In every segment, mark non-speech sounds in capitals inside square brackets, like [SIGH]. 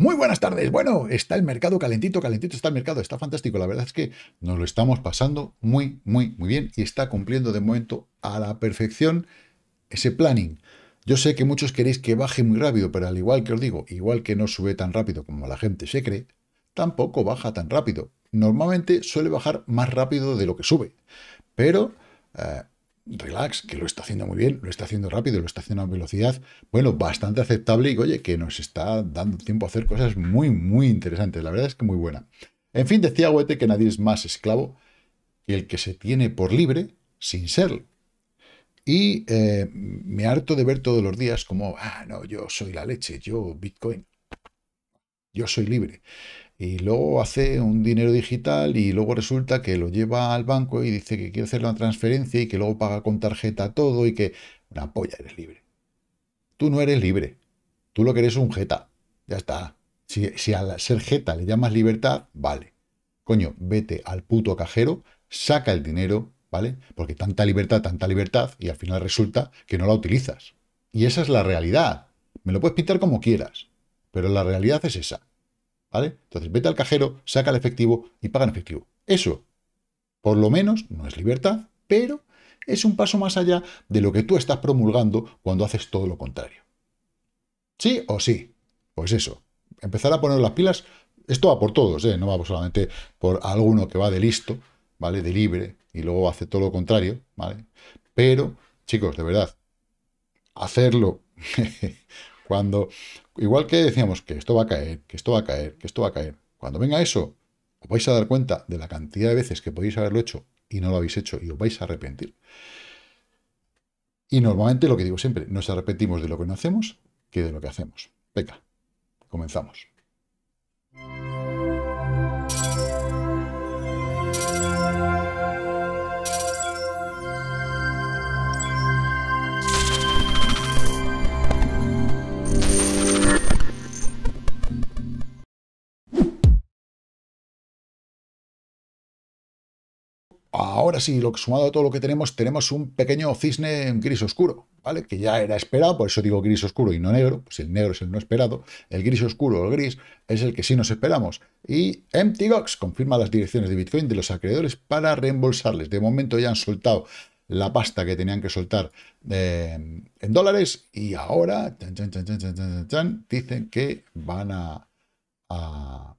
Muy buenas tardes. Bueno, está el mercado calentito, calentito está el mercado, está fantástico. La verdad es que nos lo estamos pasando muy, muy, muy bien y está cumpliendo de momento a la perfección ese planning. Yo sé que muchos queréis que baje muy rápido, pero al igual que os digo, igual que no sube tan rápido como la gente se cree, tampoco baja tan rápido. Normalmente suele bajar más rápido de lo que sube, pero eh, relax, que lo está haciendo muy bien, lo está haciendo rápido, lo está haciendo a velocidad, bueno, bastante aceptable y oye, que nos está dando tiempo a hacer cosas muy, muy interesantes. La verdad es que muy buena. En fin, decía Goethe que nadie es más esclavo que el que se tiene por libre sin serlo. Y eh, me harto de ver todos los días como, ah, no, yo soy la leche, yo Bitcoin, yo soy libre y luego hace un dinero digital y luego resulta que lo lleva al banco y dice que quiere hacer una transferencia y que luego paga con tarjeta todo y que una polla eres libre. Tú no eres libre. Tú lo que eres es un jeta. Ya está. Si, si al ser jeta le llamas libertad, vale. Coño, vete al puto cajero, saca el dinero, ¿vale? Porque tanta libertad, tanta libertad, y al final resulta que no la utilizas. Y esa es la realidad. Me lo puedes pintar como quieras, pero la realidad es esa. Entonces, vete al cajero, saca el efectivo y paga en efectivo. Eso, por lo menos, no es libertad, pero es un paso más allá de lo que tú estás promulgando cuando haces todo lo contrario. ¿Sí o sí? Pues eso, empezar a poner las pilas, esto va por todos, ¿eh? no va solamente por alguno que va de listo, ¿vale? De libre, y luego hace todo lo contrario, ¿vale? Pero, chicos, de verdad, hacerlo [LAUGHS] cuando igual que decíamos que esto va a caer, que esto va a caer, que esto va a caer, cuando venga eso, os vais a dar cuenta de la cantidad de veces que podéis haberlo hecho y no lo habéis hecho y os vais a arrepentir. Y normalmente lo que digo siempre, nos arrepentimos de lo que no hacemos que de lo que hacemos. Venga, comenzamos. ahora sí, lo sumado a todo lo que tenemos, tenemos un pequeño cisne en gris oscuro, ¿vale? Que ya era esperado, por eso digo gris oscuro y no negro, pues el negro es el no esperado, el gris oscuro o el gris es el que sí nos esperamos. Y MTGOX confirma las direcciones de Bitcoin de los acreedores para reembolsarles. De momento ya han soltado la pasta que tenían que soltar eh, en dólares y ahora chan, chan, chan, dicen que van a, a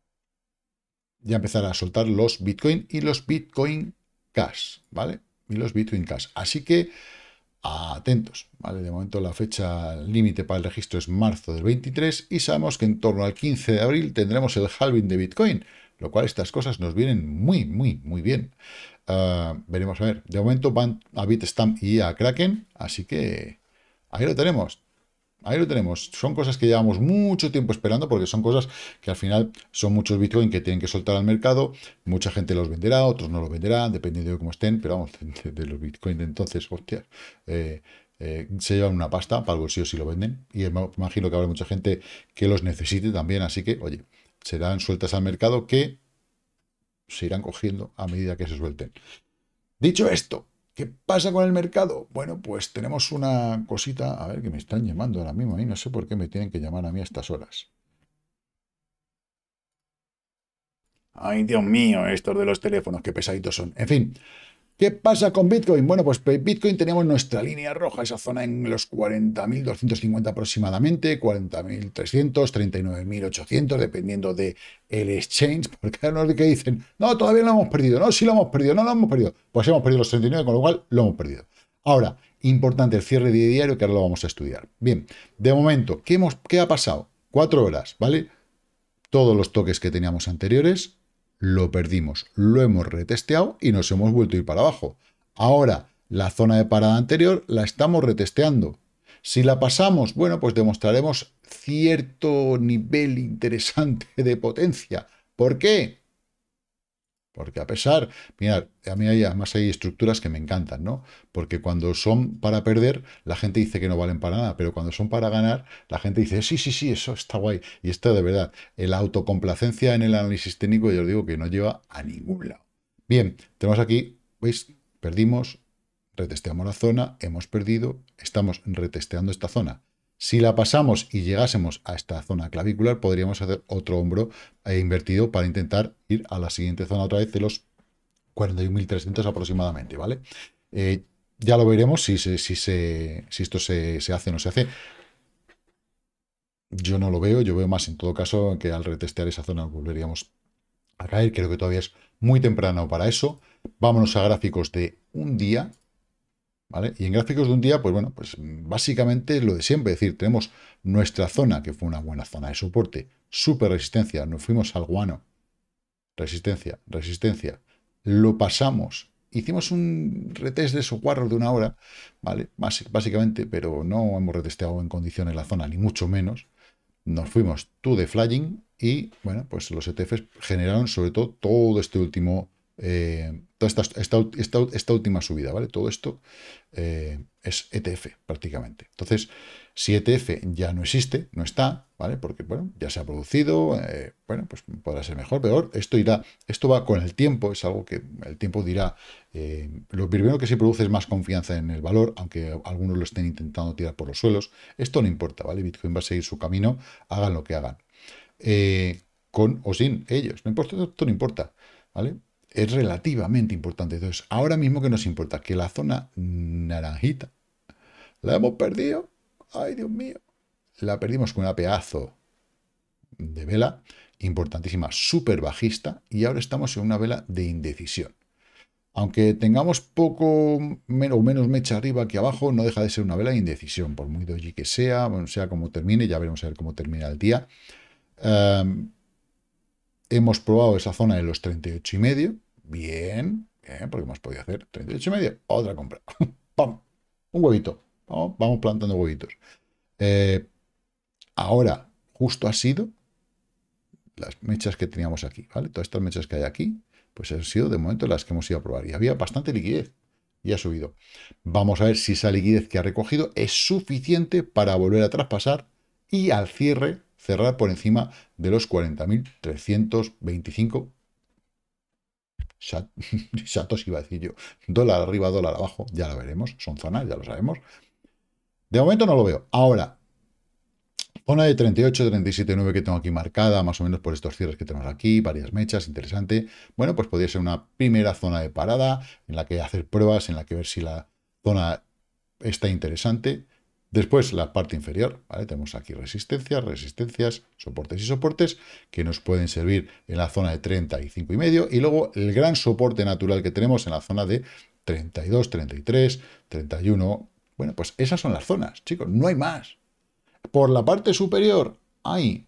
ya empezar a soltar los Bitcoin y los Bitcoin Cash, ¿vale? Y los Bitcoin Cash. Así que atentos, ¿vale? De momento la fecha límite para el registro es marzo del 23 y sabemos que en torno al 15 de abril tendremos el halving de Bitcoin, lo cual estas cosas nos vienen muy, muy, muy bien. Ah, veremos a ver. De momento van a Bitstamp y a Kraken, así que ahí lo tenemos. Ahí lo tenemos. Son cosas que llevamos mucho tiempo esperando porque son cosas que al final son muchos Bitcoin que tienen que soltar al mercado. Mucha gente los venderá, otros no los venderán, dependiendo de cómo estén. Pero vamos, [LAUGHS] de, los Bitcoin de entonces, hostia, eh, eh, se llevan una pasta para el bolsillo si lo venden. Y imagino que habrá mucha gente que los necesite también. Así que, oye, serán sueltas al mercado que se irán cogiendo a medida que se suelten. Dicho esto, ¿Qué pasa con el mercado? Bueno, pues tenemos una cosita, a ver, que me están llamando ahora mismo, Y no sé por qué me tienen que llamar a mí a estas horas. Ay, Dios mío, estos de los teléfonos, qué pesaditos son. En fin, ¿Qué pasa con Bitcoin? Bueno, pues Bitcoin tenemos nuestra línea roja, esa zona en los 40.250 aproximadamente, 40.300, 39.800, dependiendo del el exchange, porque hay unos que dicen, no, todavía no lo hemos perdido, no, sí lo hemos perdido, no lo hemos perdido. Pues hemos perdido los 39, con lo cual lo hemos perdido. Ahora, importante el cierre de diario que ahora lo vamos a estudiar. Bien, de momento, ¿qué, hemos, qué ha pasado? Cuatro horas, ¿vale? Todos los toques que teníamos anteriores, lo perdimos, lo hemos retesteado y nos hemos vuelto a ir para abajo. Ahora, la zona de parada anterior la estamos retesteando. Si la pasamos, bueno, pues demostraremos cierto nivel interesante de potencia. ¿Por qué? Porque a pesar, mirad, a mí hay, además hay estructuras que me encantan, ¿no? Porque cuando son para perder, la gente dice que no valen para nada, pero cuando son para ganar, la gente dice, sí, sí, sí, eso está guay. Y esto de verdad, la autocomplacencia en el análisis técnico, yo os digo que no lleva a ningún lado. Bien, tenemos aquí, ¿veis? Perdimos, retesteamos la zona, hemos perdido, estamos retesteando esta zona. Si la pasamos y llegásemos a esta zona clavicular, podríamos hacer otro hombro eh, invertido para intentar ir a la siguiente zona otra vez de los 41.300 aproximadamente, ¿vale? Eh, ya lo veremos si, si esto se, se, hace o no se hace. Yo no lo veo, yo veo más en todo caso que al retestear esa zona volveríamos a caer. Creo que todavía es muy temprano para eso. Vámonos a gráficos de un día y en gráficos de un día, pues bueno, pues básicamente es lo de siempre, es decir, tenemos nuestra zona, que fue una buena zona de soporte, super resistencia, nos fuimos al guano, resistencia, resistencia, lo pasamos, hicimos un retest de esos de una hora, ¿vale? básicamente, pero no hemos retesteado en condiciones la zona, ni mucho menos, nos fuimos to the flying y, bueno, pues los ETFs generaron sobre todo todo este último... Eh, esta, última subida, ¿vale? Todo esto eh, es ETF prácticamente. Entonces, si ETF ya no existe, no está, ¿vale? Porque, bueno, ya se ha producido, eh, bueno, pues podrá ser mejor, peor. Esto irá, esto va con el tiempo, es algo que el tiempo dirá. Eh, lo primero que se produce es más confianza en el valor, aunque algunos lo estén intentando tirar por los suelos. Esto no importa, ¿vale? Bitcoin va a seguir su camino, hagan lo que hagan. con o sin ellos, no importa, esto no importa, ¿vale? es relativamente importante. Entonces, ahora mismo que nos importa que la zona naranjita la hemos perdido. Ay, Dios mío. La perdimos con una pedazo de vela importantísima, súper bajista, y ahora estamos en una vela de indecisión. Aunque tengamos poco menos, menos mecha arriba que abajo, no deja de ser una vela de indecisión, por muy doji que sea, bueno, sea como termine, ya veremos a ver cómo termina el día. Em, Hemos probado esa zona de los 38 y Bien, bien, porque hemos podido hacer 38 y medio Otra compra. [LAUGHS] ¡Pam! Un huevito. Vamos, plantando huevitos. Eh, ahora, justo ha sido las mechas que teníamos aquí, ¿vale? Todas estas mechas que hay aquí, pues han sido de momento las que hemos ido a probar. Y había bastante liquidez y ha subido. Vamos a ver si esa liquidez que ha recogido es suficiente para volver a traspasar y al cierre cerrar por encima de los 40.325 Shatos [LAUGHS] iba a decir yo. Dólar arriba, dólar abajo, ya la veremos. Son zonas, ya lo sabemos. De momento no lo veo. Ahora, zona de 38, 37, 9 que tengo aquí marcada, más o menos por estos cierres que tenemos aquí, varias mechas, interesante. Bueno, pues podría ser una primera zona de parada en la que hacer pruebas, en la que ver si la zona está interesante. Después, la parte inferior, ¿vale? Tenemos aquí resistencias, resistencias, soportes y soportes que nos pueden servir en la zona de 35 y medio y luego el gran soporte natural que tenemos en la zona de 32, 33, 31. Bueno, pues esas son las zonas, chicos, no hay más. Por la parte superior hay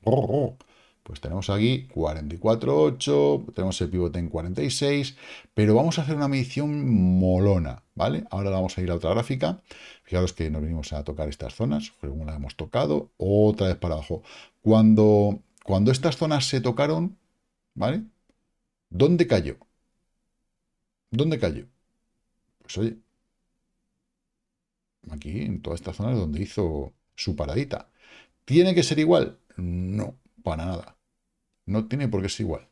pues tenemos aquí 44,8, tenemos el pivote en 46, pero vamos a hacer una medición molona, ¿vale? Ahora vamos a ir a otra gráfica. Fijaros que nos venimos a tocar estas zonas, según pues la hemos tocado, otra vez para abajo. Cuando, cuando estas zonas se tocaron, ¿vale? ¿Dónde cayó? ¿Dónde cayó? Pues oye, aquí en toda estas zona donde hizo su paradita. ¿Tiene que ser igual? No, para nada. No tiene por qué ser igual.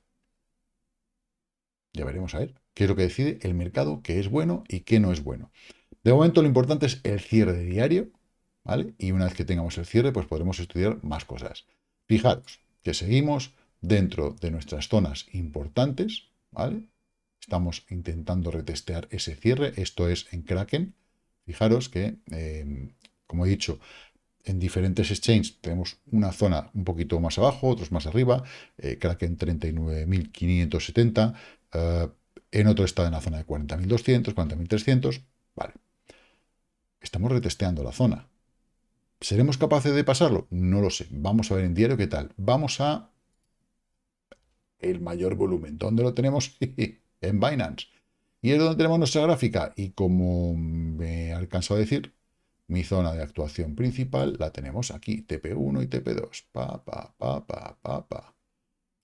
Ya veremos a ver qué es lo que decide el mercado, qué es bueno y qué no es bueno. De momento lo importante es el cierre diario, ¿vale? Y una vez que tengamos el cierre, pues podremos estudiar más cosas. Fijaros que seguimos dentro de nuestras zonas importantes, ¿vale? Estamos intentando retestear ese cierre, esto es en Kraken. Fijaros que, eh, como he dicho, en diferentes exchanges tenemos una zona un poquito más abajo, otros más arriba, eh, Kraken 39.570, eh, en otro está en la zona de 40.200, 40.300, vale. Estamos retesteando la zona. ¿Seremos capaces de pasarlo? No lo sé. Vamos a ver en diario qué tal. Vamos a el mayor volumen. ¿Dónde lo tenemos? [LAUGHS] en Binance. Y es donde tenemos nuestra gráfica. Y como me he alcanzado a decir, mi zona de actuación principal la tenemos aquí, TP1 y TP2. Pa, pa, pa, pa,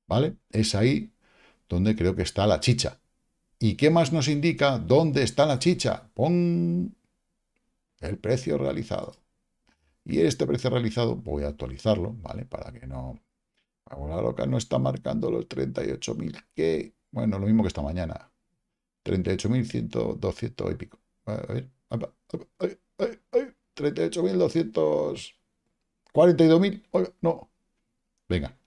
¿Vale? Es ahí donde creo que está la chicha. ¿Y qué más nos indica dónde está la chicha? ¡Pon! El precio realizado. Y este precio realizado voy a actualizarlo, ¿vale? Para que no... La loca no está marcando los 38.000 que... Bueno, lo mismo que esta mañana. 38.100, 200 y pico. A a ver, a ver ay, No. Venga.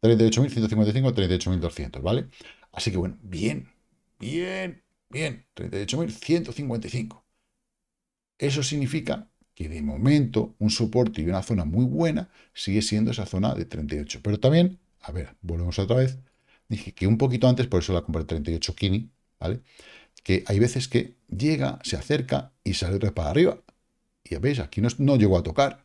38.155, 38.200, ¿vale? Así que bueno, bien, bien, bien, 38.155. Eso significa que de momento un soporte y una zona muy buena sigue siendo esa zona de 38. Pero también, a ver, volvemos otra vez. Dije que un poquito antes, por eso la compré 38 Kini, ¿vale? Que hay veces que llega, se acerca y sale otra para arriba. Y ya veis, aquí no, llegó a tocar.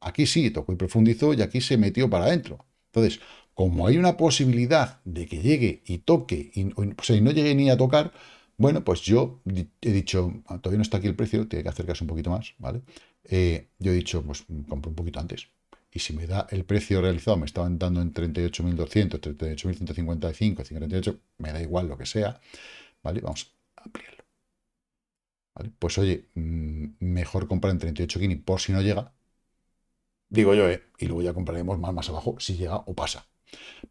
Aquí sí, tocó y profundizó y aquí se metió para adentro. Entonces, como hay una posibilidad de que llegue y toque, y, o sea, no llegue ni a tocar, bueno, pues yo he dicho, ah, todavía no está aquí el precio, tiene que acercarse un poquito más, ¿vale? Eh, yo he dicho, pues compro un poquito antes. Y si me da el precio realizado, me estaban dando en 38.200, 38.155, 58, me da igual lo que sea, ¿vale? Vamos a ampliarlo. Pues oye, mm, mejor comprar en 38 Kini por si no llega. Digo yo, ¿eh? Y luego ya compraremos más, más abajo si llega o pasa.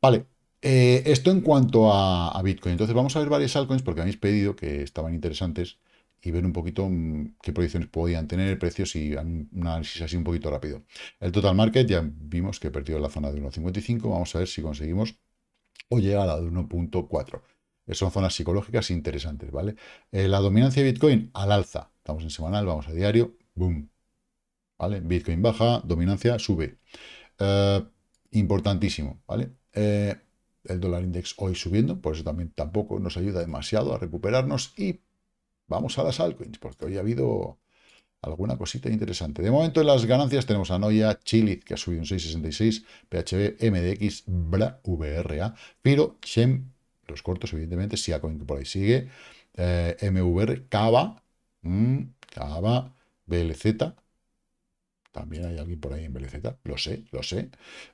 Vale, eh, esto en cuanto a, Bitcoin. Entonces vamos a ver varias altcoins porque habéis pedido que estaban interesantes y ver un poquito mm, qué proyecciones podían tener, precios y un análisis así un poquito rápido. El total market ya vimos que perdió la zona de 1.55. Vamos a ver si conseguimos o llega a la de 1.4. Eh, son zonas psicológicas interesantes, ¿vale? Eh, la dominancia de Bitcoin al alza. Estamos en semanal, vamos a diario, boom. ¿Vale? Bitcoin baja, dominancia sube. Eh, importantísimo, ¿vale? el dólar index hoy subiendo, por eso también tampoco nos ayuda demasiado a recuperarnos. Y vamos a las altcoins, porque hoy ha habido alguna cosita interesante. De momento en las ganancias tenemos a Noia, Chiliz, que ha subido un 6,66, PHB, MDX, BRA, VRA, Firo, los cortos, evidentemente, si que por ahí sigue, eh, MVR, Cava, mm, BLZ, también hay alguien por ahí en BLZ, lo sé, lo sé.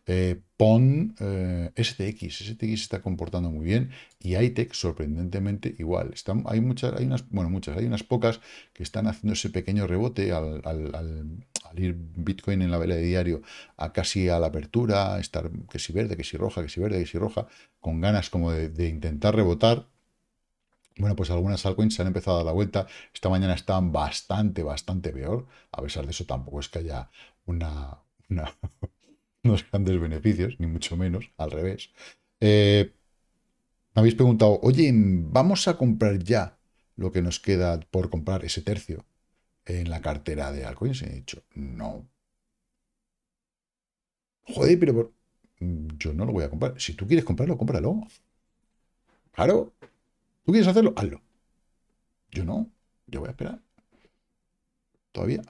Eh, PON eh, STX, STX se está comportando muy bien y ITEC sorprendentemente igual. Están, hay muchas, hay unas, bueno, muchas, hay unas pocas que están haciendo ese pequeño rebote al, ir Bitcoin en la vela de diario a casi a la apertura, estar que si verde, que si roja, que si verde, que si roja, con ganas como de intentar rebotar, bueno, pues algunas altcoins se han empezado a dar la vuelta. Esta mañana están bastante, bastante peor. A pesar de eso, tampoco es que haya una, [LAUGHS] unos grandes beneficios, ni mucho menos, al revés. Eh, me habéis preguntado, oye, vamos a comprar ya lo que nos queda por comprar ese tercio en la cartera de altcoins. He dicho, no. Joder, pero yo no lo voy a comprar. Si tú quieres comprarlo, cómpralo. Claro, ¿Tú quieres hacerlo? Hazlo. Yo no. Yo voy a esperar. Todavía.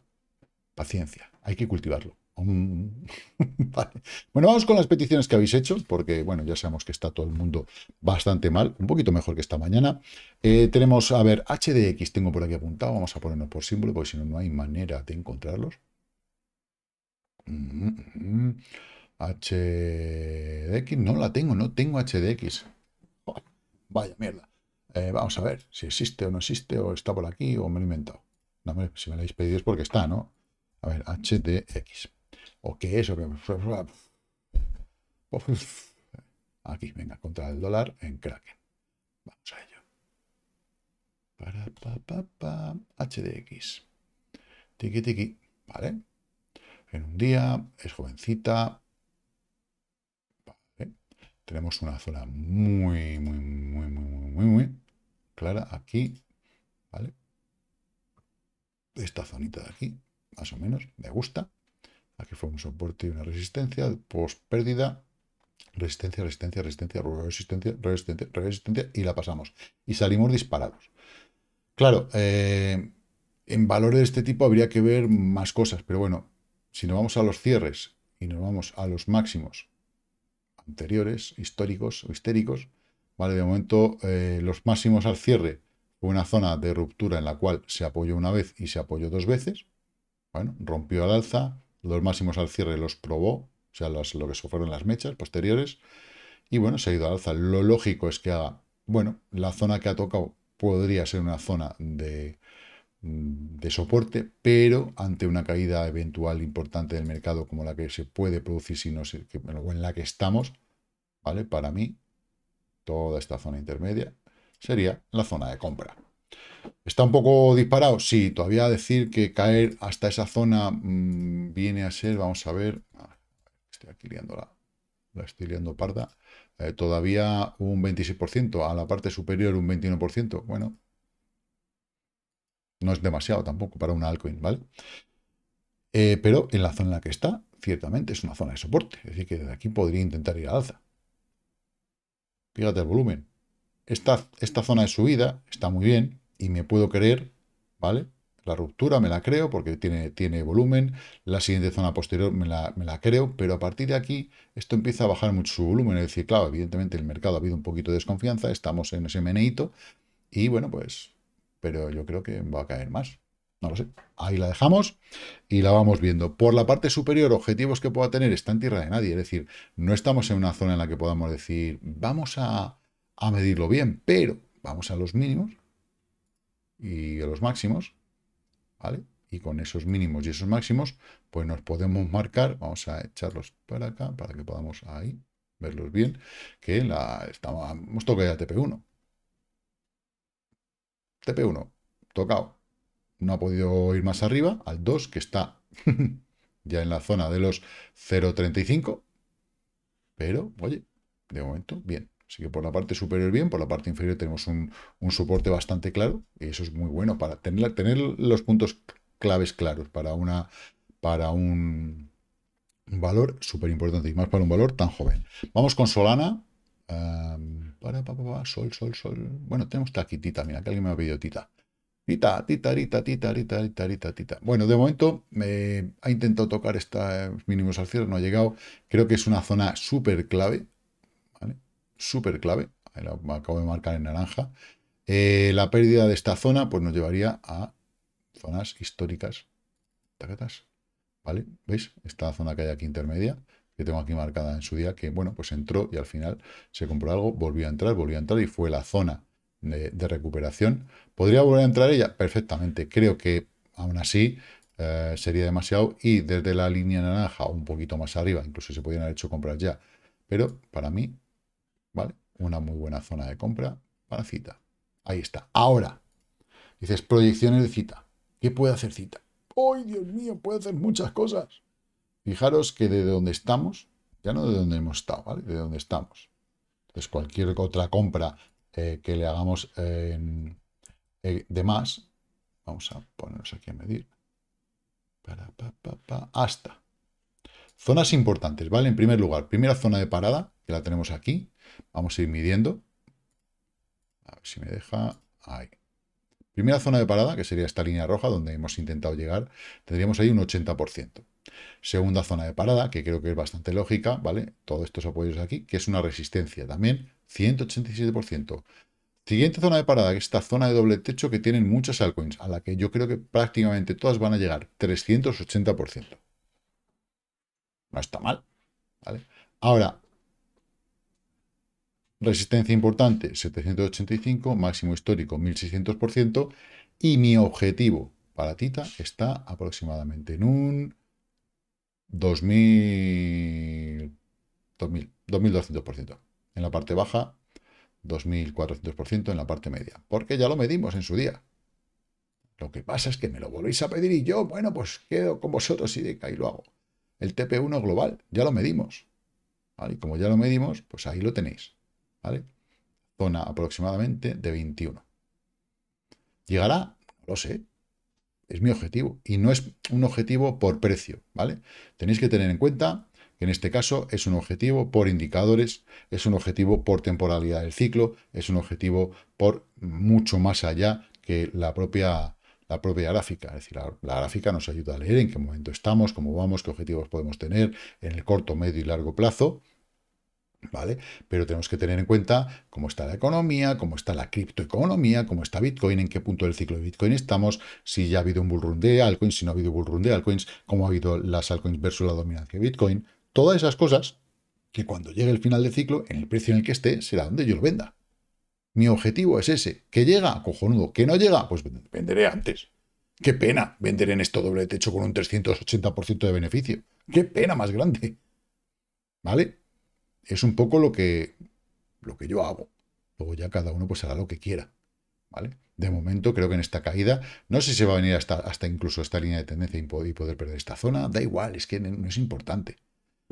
Paciencia. Hay que cultivarlo. [LAUGHS] Bueno, vamos con las peticiones que habéis hecho, porque bueno, ya sabemos que está todo el mundo bastante mal, un poquito mejor que esta mañana. Eh, tenemos, a ver, HDX tengo por aquí apuntado, vamos a ponernos por símbolo, porque si no, no hay manera de encontrarlos. Mm, mm, mm. HDX, no la tengo, no tengo HDX. vaya mierda. Eh, vamos a ver si existe o no existe, o está por aquí, o me lo he inventado. No, si me lo habéis pedido es porque está, ¿no? A ver, HDX. ¿O qué es? ¿O [LAUGHS] Aquí, venga, contra el dólar en Kraken. Vamos a ello. Para, pa, pa, pa, HDX. Tiki, tiki. Vale. En un día, es jovencita. Vale. Tenemos una zona muy, muy, muy, muy, muy, muy clara aquí, ¿vale? Esta zonita de aquí, más o menos, me gusta. Aquí fue un soporte y una resistencia, post pérdida, resistencia, resistencia, resistencia, resistencia, resistencia, resistencia, y la pasamos. Y salimos disparados. Claro, eh, en valores de este tipo habría que ver más cosas, pero bueno, si nos vamos a los cierres y nos vamos a los máximos anteriores, históricos o histéricos, ¿vale? De momento, eh, los máximos al cierre fue una zona de ruptura en la cual se apoyó una vez y se apoyó dos veces. Bueno, rompió al alza, los máximos al cierre los probó, o sea, lo que sufrieron las mechas posteriores, y bueno, se ha ido al alza. Lo lógico es que haga, bueno, la zona que ha tocado podría ser una zona de, mm, soporte, pero ante una caída eventual importante del mercado como la que se puede producir si no, o en la que estamos, ¿vale? Para mí toda esta zona intermedia, sería la zona de compra. ¿Está un poco disparado? Sí, todavía decir que caer hasta esa zona mm, viene a ser, vamos a ver, estoy aquí liándola, la estoy liando parda, eh, todavía un 26%, a la parte superior un 21%, bueno, no es demasiado tampoco para una altcoin, ¿vale? Eh, pero en la zona en la que está, ciertamente es una zona de soporte, es decir, que desde aquí podría intentar ir al alza. Fíjate el volumen. Esta, esta zona de subida está muy bien y me puedo creer, ¿vale? La ruptura me la creo porque tiene, tiene volumen. La siguiente zona posterior me la, me la, creo, pero a partir de aquí esto empieza a bajar mucho su volumen. Es decir, claro, evidentemente el mercado ha habido un poquito de desconfianza, estamos en ese meneito y bueno, pues, pero yo creo que va a caer más. No lo sé. Ahí la dejamos y la vamos viendo. Por la parte superior, objetivos que pueda tener está en tierra de nadie. Es decir, no estamos en una zona en la que podamos decir, vamos a, medirlo bien, pero vamos a los mínimos y a los máximos. ¿Vale? Y con esos mínimos y esos máximos, pues nos podemos marcar, vamos a echarlos para acá, para que podamos ahí verlos bien, que la, estamos, hemos tocado ya TP1. TP1, tocado no ha podido ir más arriba, al 2, que está [LAUGHS] ya en la zona de los 0,35. Pero, oye, de momento, bien. Así que por la parte superior bien, por la parte inferior tenemos un, un soporte bastante claro. Y eso es muy bueno para tener, tener los puntos claves claros para, una, para un valor súper importante y más para un valor tan joven. Vamos con Solana. para, sol, sol, sol. Bueno, tenemos taquitita Mira, que alguien me ha pedido Tita. Tita, tita, tita, tita, tita, tita, Bueno, de momento me eh, ha intentado tocar estos eh, mínimos al cierre, no ha llegado. Creo que es una zona súper clave, ¿vale? Súper clave. La acabo de marcar en naranja. Eh, la pérdida de esta zona pues nos llevaría a zonas históricas. Tacatas. ¿Vale? ¿Veis? Esta zona que hay aquí intermedia, que tengo aquí marcada en su día, que bueno, pues entró y al final se compró algo, volvió a entrar, volvió a entrar y fue la zona de, recuperación. ¿Podría volver a entrar ella? Perfectamente. Creo que aún así eh, sería demasiado y desde la línea naranja un poquito más arriba, incluso se podrían haber hecho compras ya. Pero para mí, ¿vale? Una muy buena zona de compra para cita. Ahí está. Ahora, dices proyecciones de cita. ¿Qué puede hacer cita? hoy Dios mío! Puede hacer muchas cosas. Fijaros que de donde estamos, ya no de donde hemos estado, ¿vale? De donde estamos. Entonces, cualquier otra compra eh, que le hagamos eh, eh, de más, vamos a ponernos aquí a medir, hasta. Zonas importantes, ¿vale? En primer lugar, primera zona de parada, que la tenemos aquí, vamos a ir midiendo, a ver si me deja, ahí. Primera zona de parada, que sería esta línea roja donde hemos intentado llegar, tendríamos ahí un 80%. Segunda zona de parada, que creo que es bastante lógica, ¿vale? Todos estos apoyos aquí, que es una resistencia también, 187%. Siguiente zona de parada, que es esta zona de doble techo que tienen muchas altcoins, a la que yo creo que prácticamente todas van a llegar, 380%. No está mal, ¿vale? Ahora, resistencia importante, 785, máximo histórico, 1600%, y mi objetivo para Tita está aproximadamente en un 2000, 2000 2200% en la parte baja, 2.400% en la parte media, porque ya lo medimos en su día. Lo que pasa es que me lo volvéis a pedir y yo, bueno, pues quedo con vosotros y de ahí lo hago. El TP1 global, ya lo medimos. Y como ya lo medimos, pues ahí lo tenéis. ¿vale? Zona aproximadamente de 21. ¿Llegará? No lo sé. Es mi objetivo. Y no es un objetivo por precio. ¿vale? Tenéis que tener en cuenta que en este caso es un objetivo por indicadores, es un objetivo por temporalidad del ciclo, es un objetivo por mucho más allá que la propia, la propia gráfica. Es decir, la, gráfica nos ayuda a leer en qué momento estamos, cómo vamos, qué objetivos podemos tener en el corto, medio y largo plazo. ¿Vale? Pero tenemos que tener en cuenta cómo está la economía, cómo está la criptoeconomía, cómo está Bitcoin, en qué punto del ciclo de Bitcoin estamos, si ya ha habido un bullrun de altcoins, si no ha habido bullrun de altcoins, cómo ha habido las altcoins versus la dominancia de Bitcoin, Todas esas cosas que cuando llegue el final del ciclo, en el precio en el que esté, será donde yo lo venda. Mi objetivo es ese. Que llega, cojonudo. Que no llega, pues venderé antes. Qué pena vender en esto doble techo con un 380% de beneficio. Qué pena más grande. ¿Vale? Es un poco lo que, lo que yo hago. Luego ya cada uno pues hará lo que quiera. ¿Vale? De momento creo que en esta caída, no sé si va a venir hasta, hasta incluso esta línea de tendencia y poder perder esta zona, da igual, es que no es importante.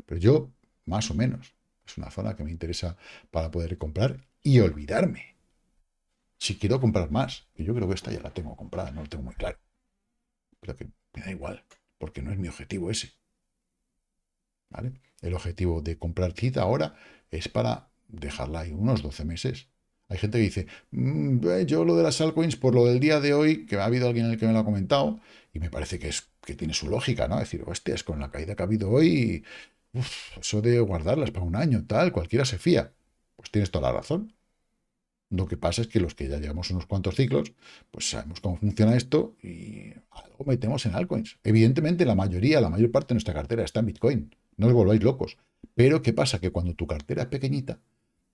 Pero yo, más o menos, es una zona que me interesa para poder comprar y olvidarme. Si quiero comprar más, que yo creo que esta ya la tengo comprada, no lo tengo muy claro. Pero que me da igual, porque no es mi objetivo ese. ¿Vale? El objetivo de comprar cita ahora es para dejarla ahí unos 12 meses. Hay gente que dice, mm, yo lo de las altcoins por lo del día de hoy, que ha habido alguien en el que me lo ha comentado, y me parece que, es, que tiene su lógica, ¿no? Es decir, hostias, con la caída que ha habido hoy, eso de guardarlas para un año, tal, cualquiera se fía. Pues tienes toda la razón. Lo que pasa es que los que ya llevamos unos cuantos ciclos, pues sabemos cómo funciona esto y algo metemos en altcoins. Evidentemente, la mayoría, la mayor parte de nuestra cartera está en Bitcoin. No os volváis locos. Pero, ¿qué pasa? Que cuando tu cartera es pequeñita,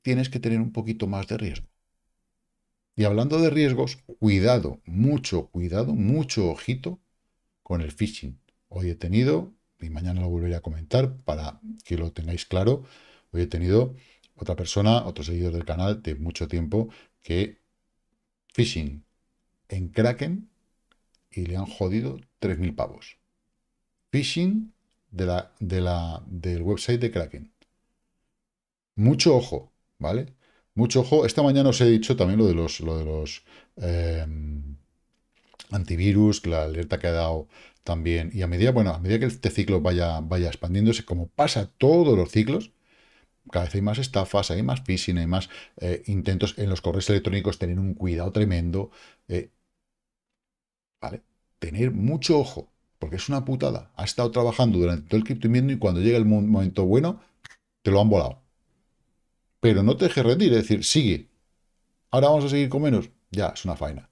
tienes que tener un poquito más de riesgo. Y hablando de riesgos, cuidado, mucho cuidado, mucho ojito con el phishing. Hoy he tenido y mañana lo volveré a comentar para que lo tengáis claro. Hoy he tenido otra persona, otro seguidor del canal de mucho tiempo, que phishing en Kraken y le han jodido 3.000 pavos. Phishing de la, de la, del website de Kraken. Mucho ojo, ¿vale? Mucho ojo. Esta mañana os he dicho también lo de los, de los eh, antivirus, la alerta que ha dado también. Y a medida, bueno, a medida que este ciclo vaya, vaya expandiéndose, como pasa todos los ciclos, cada vez hay más estafas, hay más phishing, hay más eh, intentos en los correos electrónicos, tener un cuidado tremendo. Eh, ¿Vale? Tener mucho ojo, porque es una putada. Ha estado trabajando durante todo el cripto y cuando llega el momento bueno, te lo han volado. Pero no te dejes rendir, es decir, sigue. Ahora vamos a seguir con menos. Ya, es una faena.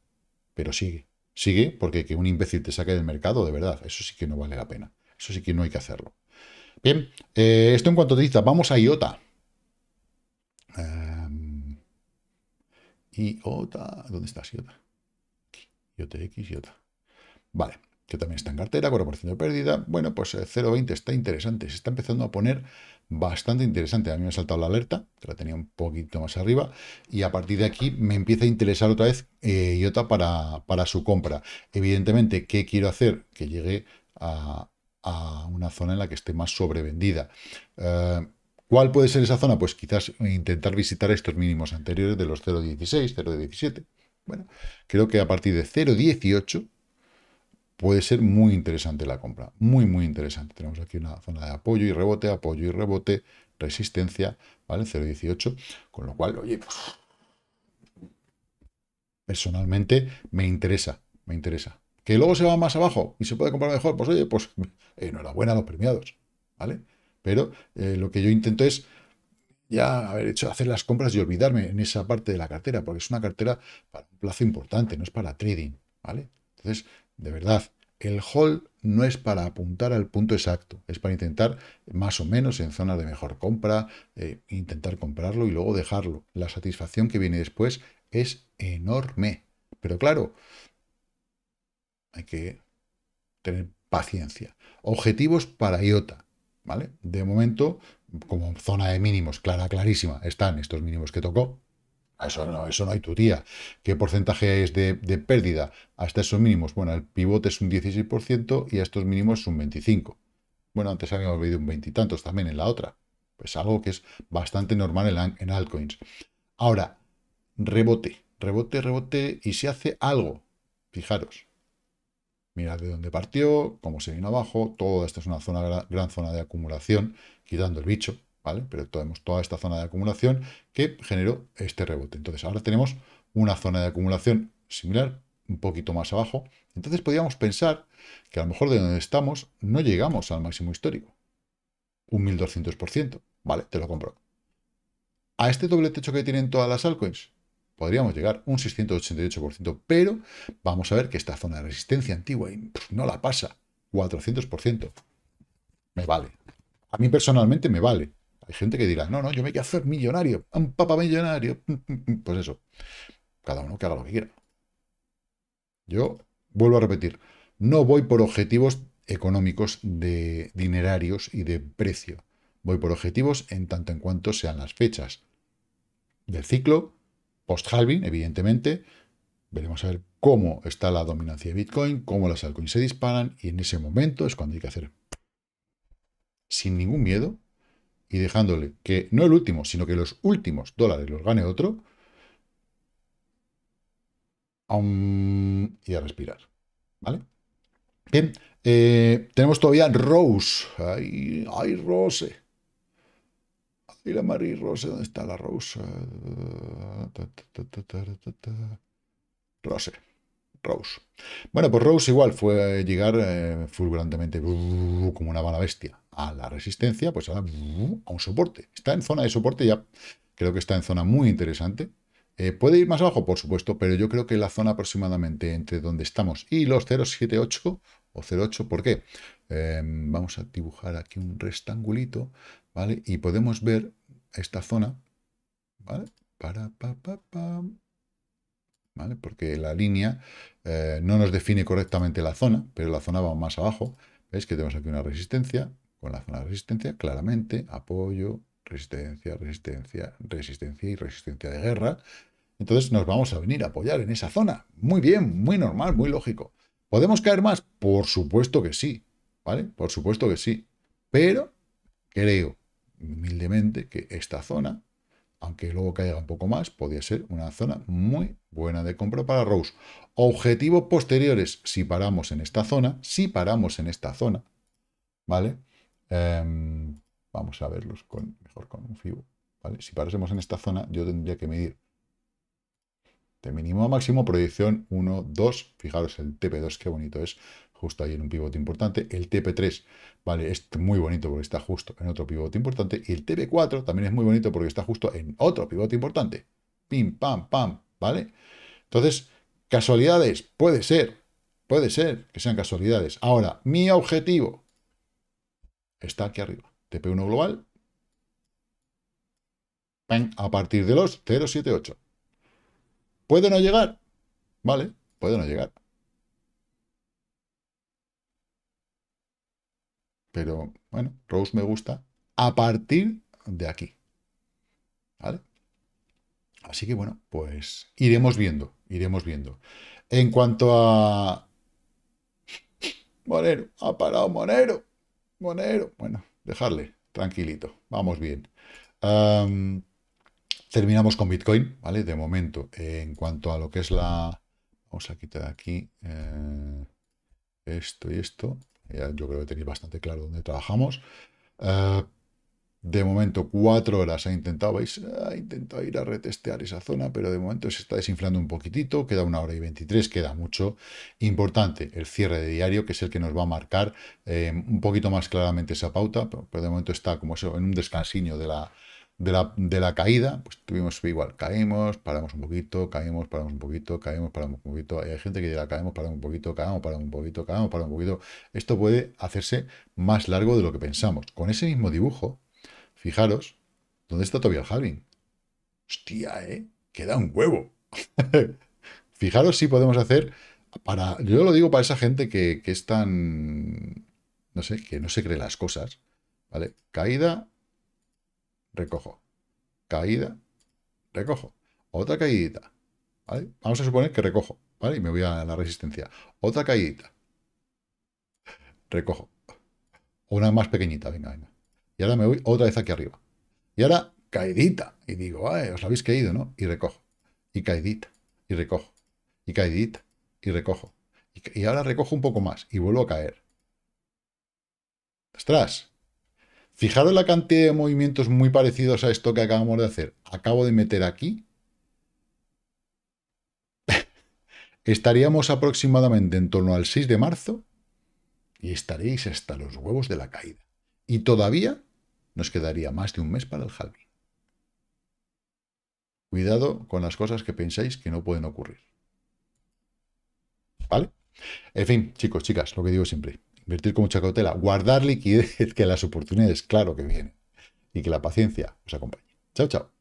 Pero sigue. Sigue porque que un imbécil te saque del mercado, de verdad, eso sí que no vale la pena. Eso sí que no hay que hacerlo. Bien, eh, esto en cuanto te dice, vamos a IOTA. IOTA, ¿dónde estás IOTA? x IOTA. Vale, que también está en cartera, 4% de pérdida. Bueno, pues 0.20 eh, está interesante, se está empezando a poner bastante interesante. A mí me ha saltado la alerta, que la tenía un poquito más arriba, y a partir de aquí me empieza a interesar otra vez eh, IOTA para, su compra. Evidentemente, ¿qué quiero hacer? Que llegue a, una zona en la que esté más sobrevendida. Eh, ¿Cuál puede ser esa zona? Pues quizás intentar visitar estos mínimos anteriores de los 0.16, 0.17. Bueno, creo que a partir de 0.18 puede ser muy interesante la compra, muy, muy interesante. Tenemos aquí una zona de apoyo y rebote, apoyo y rebote, resistencia, ¿vale? 0,18, con lo cual, oye, pues, personalmente me interesa, me interesa. Que luego se va más abajo y se puede comprar mejor, pues oye, pues [LAUGHS] enhorabuena a los premiados, ¿vale? Pero eh, lo que yo intento es ya haber hecho hacer las compras y olvidarme en esa parte de la cartera, porque es una cartera para un plazo importante, no es para trading, ¿vale? Entonces, de verdad, el hall no es para apuntar al punto exacto, es para intentar más o menos en zonas de mejor compra, eh, intentar comprarlo y luego dejarlo. La satisfacción que viene después es enorme. Pero claro, hay que tener paciencia. Objetivos para IOTA, ¿vale? De momento, como zona de mínimos, clara, clarísima, están estos mínimos que tocó, eso no, eso no hay tía. ¿Qué porcentaje es de, pérdida? Hasta esos mínimos. Bueno, el pivote es un 16% y a estos mínimos es un 25%. Bueno, antes habíamos pedido un veintitantos también en la otra. Pues algo que es bastante normal en, en altcoins. Ahora, rebote, rebote, rebote y se hace algo. Fijaros. Mirad de dónde partió, cómo se vino abajo. Todo esto es una zona, gran zona de acumulación, quitando el bicho. ¿vale? Pero tenemos toda esta zona de acumulación que generó este rebote. Entonces, ahora tenemos una zona de acumulación similar, un poquito más abajo. Entonces, podríamos pensar que a lo mejor de donde estamos no llegamos al máximo histórico. Un 1200%, ¿vale? Te lo compro. A este doble techo que tienen todas las altcoins, podríamos llegar un 688%, pero vamos a ver que esta zona de resistencia antigua no la pasa. 400%. Me vale. A mí personalmente me vale. Hay gente que dirá, no, no, yo me quiero hacer millonario, un papa millonario. Mm, mm, mm. Pues eso, cada uno que haga lo que quiera. Yo vuelvo a repetir, no voy por objetivos económicos de dinerarios y de precio. Voy por objetivos en tanto en cuanto sean las fechas del ciclo, post-halving, evidentemente. Veremos a ver cómo está la dominancia de Bitcoin, cómo las altcoins se disparan y en ese momento es cuando hay que hacer sin ningún miedo y dejándole que no el último, sino que los últimos dólares los gane otro, y a respirar. ¿Vale? Bien, eh, tenemos todavía Rose. Ay, Rose. Ay, la María Rose, ¿dónde está la Rose? Rose. Rose. Bueno, pues Rose igual fue llegar eh, fulgurantemente, uh, como una mala bestia a la resistencia, pues ahora a un soporte. Está en zona de soporte ya, creo que está en zona muy interesante. Eh, ¿Puede ir más abajo? Por supuesto, pero yo creo que la zona aproximadamente entre donde estamos y los 078 o 08, ¿por qué? Em, vamos a dibujar aquí un rectangulito, ¿vale? Y podemos ver esta zona, ¿vale? Para, pa, ¿Vale? Porque la línea eh, no nos define correctamente la zona, pero la zona va más abajo. ¿Veis que tenemos aquí una resistencia? con la zona de resistencia, claramente, apoyo, resistencia, resistencia, resistencia y resistencia de guerra. Entonces nos vamos a venir a apoyar en esa zona. Muy bien, muy normal, muy lógico. ¿Podemos caer más? Por supuesto que sí, ¿vale? Por supuesto que sí. Pero creo humildemente que esta zona, aunque luego caiga un poco más, podría ser una zona muy buena de compra para Rose. Objetivos posteriores, si paramos en esta zona, si paramos en esta zona, ¿vale? Em, vamos a verlos con, mejor con un FIBO. ¿vale? Si parásemos en esta zona, yo tendría que medir de mínimo a máximo, proyección 1, 2. Fijaros el TP2, qué bonito es, justo ahí en un pivote importante. El TP3, vale, es muy bonito porque está justo en otro pivote importante. Y el TP4 también es muy bonito porque está justo en otro pivote importante. Pim, pam, pam, ¿vale? Entonces, casualidades, puede ser, puede ser que sean casualidades. Ahora, mi objetivo, está aquí arriba. TP1 global. A partir de los 078. ¿Puede no llegar? Vale, puede no llegar. Pero, bueno, Rose me gusta a partir de aquí. ¿Vale? Así que, bueno, pues iremos viendo, iremos viendo. En cuanto a... Monero, ha parado Monero. Monero, bueno, dejarle, tranquilito, vamos bien. terminamos con Bitcoin, ¿vale? De momento, en cuanto a lo que es la... Vamos a quitar aquí eh, esto y esto. yo creo que tenéis bastante claro dónde trabajamos. Eh, de momento, cuatro horas ha intentado, intentado ir a retestear esa zona, pero de momento se está desinflando un poquitito, queda una hora y 23, queda mucho. Importante, el cierre de diario, que es el que nos va a marcar eh, un poquito más claramente esa pauta, pero, de momento está como eso, en un descansiño de la, de la, caída, pues tuvimos igual, caímos, paramos un poquito, caímos, paramos un poquito, caemos, paramos un poquito. hay gente que dirá, caemos, paramos un poquito, caemos, paramos un poquito, caemos, paramos un poquito. Esto puede hacerse más largo de lo que pensamos. Con ese mismo dibujo, Fijaros, ¿dónde está todavía el halving? Hostia, ¿eh? Queda un huevo. [LAUGHS] Fijaros si podemos hacer para... Yo lo digo para esa gente que, que es tan... No sé, que no se cree las cosas. ¿Vale? Caída, recojo. Caída, recojo. Otra caídita. ¿Vale? Vamos a suponer que recojo. ¿Vale? Y me voy a la resistencia. Otra caídita. Recojo. Una más pequeñita, venga, venga. Y ahora me voy otra vez aquí arriba. Y ahora caidita. Y digo, os la habéis caído, ¿no? Y recojo. Y caidita. Y recojo. Y caidita. Y recojo. Y, ahora recojo un poco más. Y vuelvo a caer. ¡Ostras! Fijaros la cantidad de movimientos muy parecidos a esto que acabamos de hacer. Acabo de meter aquí. [LAUGHS] Estaríamos aproximadamente en torno al 6 de marzo y estaréis hasta los huevos de la caída. Y todavía nos quedaría más de un mes para el halving. Cuidado con las cosas que pensáis que no pueden ocurrir. ¿Vale? En fin, chicos, chicas, lo que digo siempre, invertir con mucha cautela, guardar liquidez, [LAUGHS] que las oportunidades, claro que vienen, y que la paciencia os acompañe. Chao, chao.